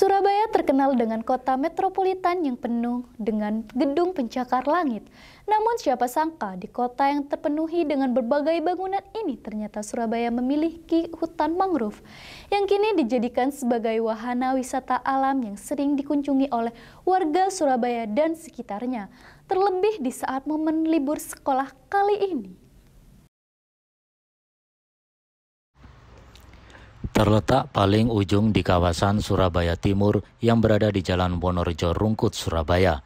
Surabaya terkenal dengan kota metropolitan yang penuh dengan gedung pencakar langit. Namun siapa sangka di kota yang terpenuhi dengan berbagai bangunan ini ternyata Surabaya memiliki hutan mangrove yang kini dijadikan sebagai wahana wisata alam yang sering dikunjungi oleh warga Surabaya dan sekitarnya. Terlebih di saat momen libur sekolah kali ini. Terletak paling ujung di kawasan Surabaya Timur yang berada di Jalan Bonorjo Rungkut, Surabaya.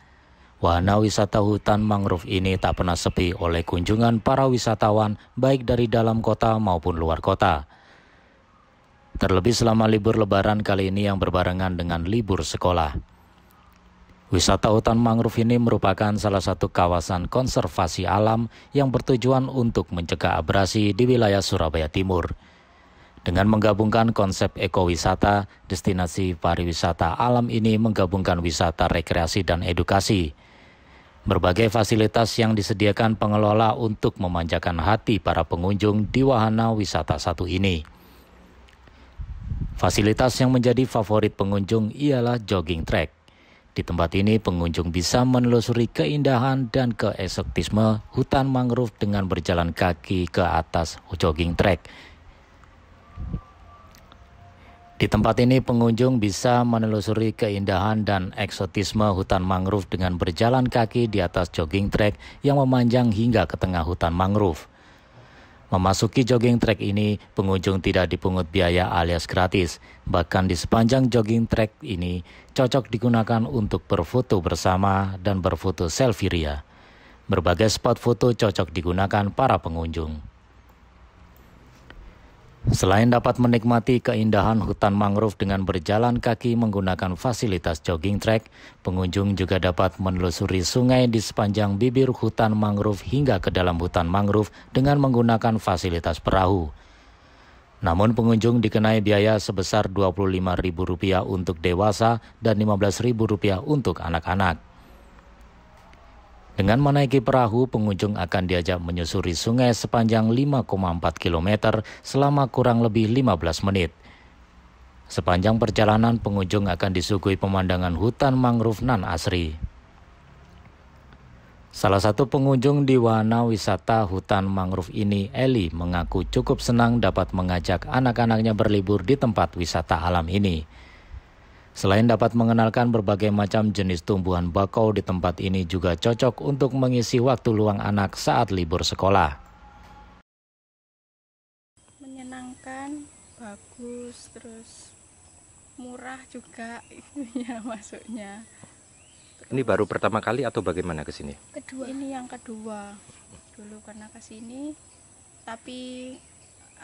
Wahana wisata hutan mangrove ini tak pernah sepi oleh kunjungan para wisatawan baik dari dalam kota maupun luar kota. Terlebih selama libur lebaran kali ini yang berbarengan dengan libur sekolah. Wisata hutan mangrove ini merupakan salah satu kawasan konservasi alam yang bertujuan untuk mencegah abrasi di wilayah Surabaya Timur. Dengan menggabungkan konsep ekowisata, destinasi pariwisata alam ini menggabungkan wisata rekreasi dan edukasi. Berbagai fasilitas yang disediakan pengelola untuk memanjakan hati para pengunjung di wahana wisata satu ini. Fasilitas yang menjadi favorit pengunjung ialah jogging track. Di tempat ini pengunjung bisa menelusuri keindahan dan keesoktisme hutan mangrove dengan berjalan kaki ke atas jogging track di tempat ini pengunjung bisa menelusuri keindahan dan eksotisme hutan mangrove dengan berjalan kaki di atas jogging track yang memanjang hingga ke tengah hutan mangrove. Memasuki jogging track ini, pengunjung tidak dipungut biaya alias gratis. Bahkan di sepanjang jogging track ini, cocok digunakan untuk berfoto bersama dan berfoto selfie ria. Berbagai spot foto cocok digunakan para pengunjung. Selain dapat menikmati keindahan hutan mangrove dengan berjalan kaki menggunakan fasilitas jogging track, pengunjung juga dapat menelusuri sungai di sepanjang bibir hutan mangrove hingga ke dalam hutan mangrove dengan menggunakan fasilitas perahu. Namun pengunjung dikenai biaya sebesar Rp25.000 untuk dewasa dan Rp15.000 untuk anak-anak. Dengan menaiki perahu, pengunjung akan diajak menyusuri sungai sepanjang 5,4 km selama kurang lebih 15 menit. Sepanjang perjalanan, pengunjung akan disuguhi pemandangan hutan mangrove nan asri. Salah satu pengunjung di wahana wisata hutan mangrove ini, Eli, mengaku cukup senang dapat mengajak anak-anaknya berlibur di tempat wisata alam ini. Selain dapat mengenalkan berbagai macam jenis tumbuhan bakau di tempat ini juga cocok untuk mengisi waktu luang anak saat libur sekolah. Menyenangkan, bagus, terus murah juga itu ya masuknya. Terus, ini baru pertama kali atau bagaimana ke sini? Kedua. Ini yang kedua. Dulu karena ke sini tapi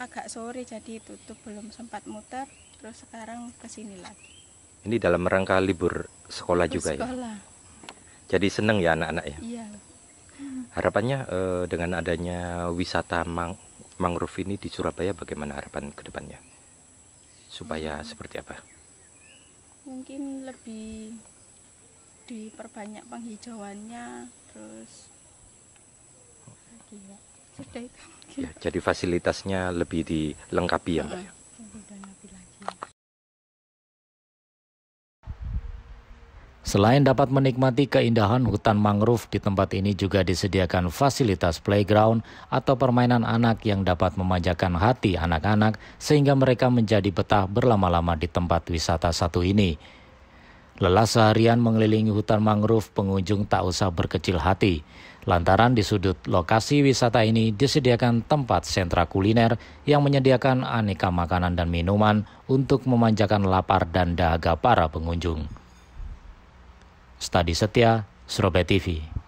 agak sore jadi tutup belum sempat muter terus sekarang ke sini lagi. Ini dalam rangka libur sekolah libur juga ya? sekolah. ya. Jadi seneng ya anak-anak ya. Iya. Hmm. Harapannya eh, dengan adanya wisata mang mangrove ini di Surabaya bagaimana harapan kedepannya? Supaya hmm. seperti apa? Mungkin lebih diperbanyak penghijauannya, terus ya. ya. jadi fasilitasnya lebih dilengkapi ya, Mbak. Hmm. Ya. Selain dapat menikmati keindahan hutan mangrove, di tempat ini juga disediakan fasilitas playground atau permainan anak yang dapat memanjakan hati anak-anak sehingga mereka menjadi betah berlama-lama di tempat wisata satu ini. Lelah seharian mengelilingi hutan mangrove, pengunjung tak usah berkecil hati. Lantaran di sudut lokasi wisata ini disediakan tempat sentra kuliner yang menyediakan aneka makanan dan minuman untuk memanjakan lapar dan dahaga para pengunjung. Stadi Setia, Surabaya TV.